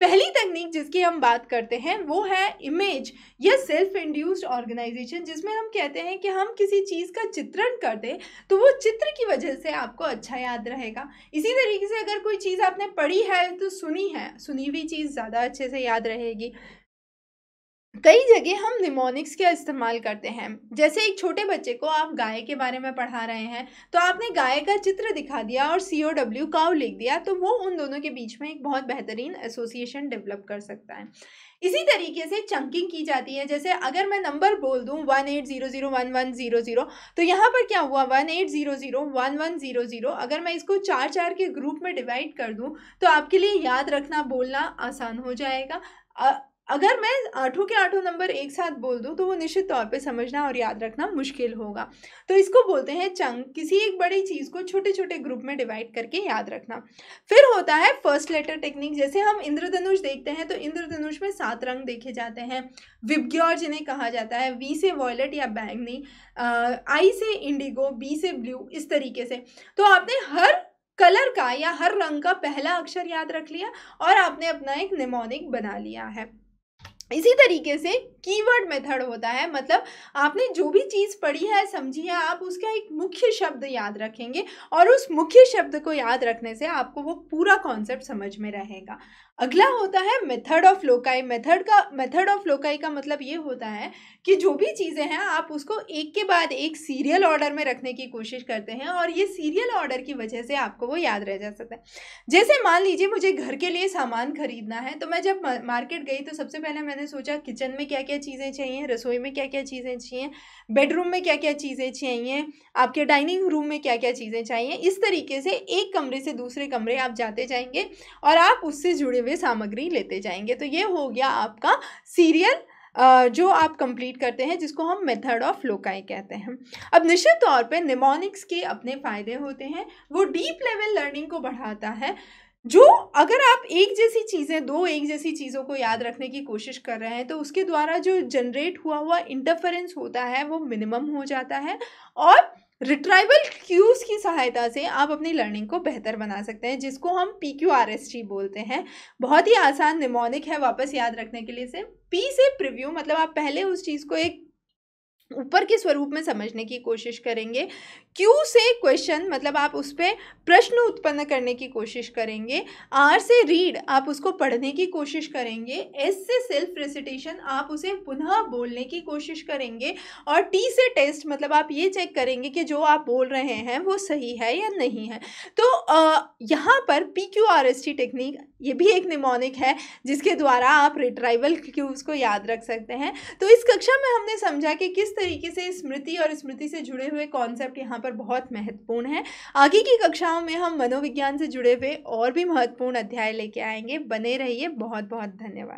पहली तकनीक जिसकी हम बात करते हैं वो है इमेज या सेल्फ इंड्यूस्ड ऑर्गेनाइजेशन जिसमें हम कहते हैं कि हम किसी चीज़ का चित्रण कर दें तो वो चित्र की वजह से आपको अच्छा याद रहेगा इसी तरीके से अगर कोई चीज़ आपने पढ़ी है तो सुनी है सुनी हुई चीज़ ज़्यादा अच्छे से याद रहेगी कई जगह हम निमोनिक्स का इस्तेमाल करते हैं जैसे एक छोटे बच्चे को आप गाय के बारे में पढ़ा रहे हैं तो आपने गाय का चित्र दिखा दिया और सी ओ डब्ल्यू काउ लिख दिया तो वो उन दोनों के बीच में एक बहुत बेहतरीन एसोसिएशन डेवलप कर सकता है इसी तरीके से चंकिंग की जाती है जैसे अगर मैं नंबर बोल दूँ one eight zero zero one one zero zero तो यहाँ पर क्या हुआ one eight zero zero one one zero zero अगर मैं इसको चार चार के ग्रुप में डिवाइड कर दूँ तो आपके लिए याद रखना बोलना आसान हो जाएगा अगर मैं आठों के आठों नंबर एक साथ बोल दूँ तो वो निश्चित तौर पे समझना और याद रखना मुश्किल होगा तो इसको बोलते हैं चंग किसी एक बड़ी चीज़ को छोटे छोटे ग्रुप में डिवाइड करके याद रखना फिर होता है फर्स्ट लेटर टेक्निक जैसे हम इंद्रधनुष देखते हैं तो इंद्रधनुष में सात रंग देखे जाते हैं विबग्योर जिन्हें कहा जाता है वी से वॉयलेट या बैंगनी आई से इंडिगो बी से ब्लू इस तरीके से तो आपने हर कलर का या हर रंग का पहला अक्षर याद रख लिया और आपने अपना एक निमोनिक बना लिया है इसी तरीके से कीवर्ड मेथड होता है मतलब आपने जो भी चीज़ पढ़ी है समझी है आप उसका एक मुख्य शब्द याद रखेंगे और उस मुख्य शब्द को याद रखने से आपको वो पूरा कॉन्सेप्ट समझ में रहेगा अगला होता है मेथड ऑफ लोकाई मेथड का मेथड ऑफ लोकाई का मतलब ये होता है कि जो भी चीज़ें हैं आप उसको एक के बाद एक सीरियल ऑर्डर में रखने की कोशिश करते हैं और ये सीरियल ऑर्डर की वजह से आपको वो याद रह जा सकता है जैसे मान लीजिए मुझे घर के लिए सामान खरीदना है तो मैं जब मार्केट गई तो सबसे पहले मैं मैंने सोचा किचन में क्या क्या चीज़ें चाहिए रसोई में क्या क्या चीज़ें चाहिए बेडरूम में क्या क्या चीज़ें चाहिए आपके डाइनिंग रूम में क्या क्या चीज़ें चाहिए इस तरीके से एक कमरे से दूसरे कमरे आप जाते जाएंगे और आप उससे जुड़े हुए सामग्री लेते जाएंगे तो ये हो गया आपका सीरियल जो आप कंप्लीट करते हैं जिसको हम मेथड ऑफ लोकाई कहते हैं अब निश्चित तौर पे निमोनिक्स के अपने फ़ायदे होते हैं वो डीप लेवल लर्निंग को बढ़ाता है जो अगर आप एक जैसी चीज़ें दो एक जैसी चीज़ों को याद रखने की कोशिश कर रहे हैं तो उसके द्वारा जो जनरेट हुआ हुआ इंटरफेरेंस होता है वो मिनिमम हो जाता है और रिट्राइवल क्यूज़ की सहायता से आप अपनी लर्निंग को बेहतर बना सकते हैं जिसको हम P Q R S T बोलते हैं बहुत ही आसान निमोनिक है वापस याद रखने के लिए से पी से प्रिव्यू मतलब आप पहले उस चीज़ को एक ऊपर के स्वरूप में समझने की कोशिश करेंगे क्यू से क्वेश्चन मतलब आप उस पर प्रश्न उत्पन्न करने की कोशिश करेंगे आर से रीड आप उसको पढ़ने की कोशिश करेंगे एस से सेल्फ रेसिटेशन आप उसे पुनः बोलने की कोशिश करेंगे और टी से टेस्ट मतलब आप ये चेक करेंगे कि जो आप बोल रहे हैं वो सही है या नहीं है तो यहाँ पर P Q R S T technique ये भी एक निमोनिक है जिसके द्वारा आप रिट्राइवल क्यूज़ को याद रख सकते हैं तो इस कक्षा में हमने समझा कि किस तरीके से स्मृति और स्मृति से जुड़े हुए कॉन्सेप्ट यहाँ पर बहुत महत्वपूर्ण है आगे की कक्षाओं में हम मनोविज्ञान से जुड़े हुए और भी महत्वपूर्ण अध्याय लेके आएंगे बने रहिए बहुत बहुत धन्यवाद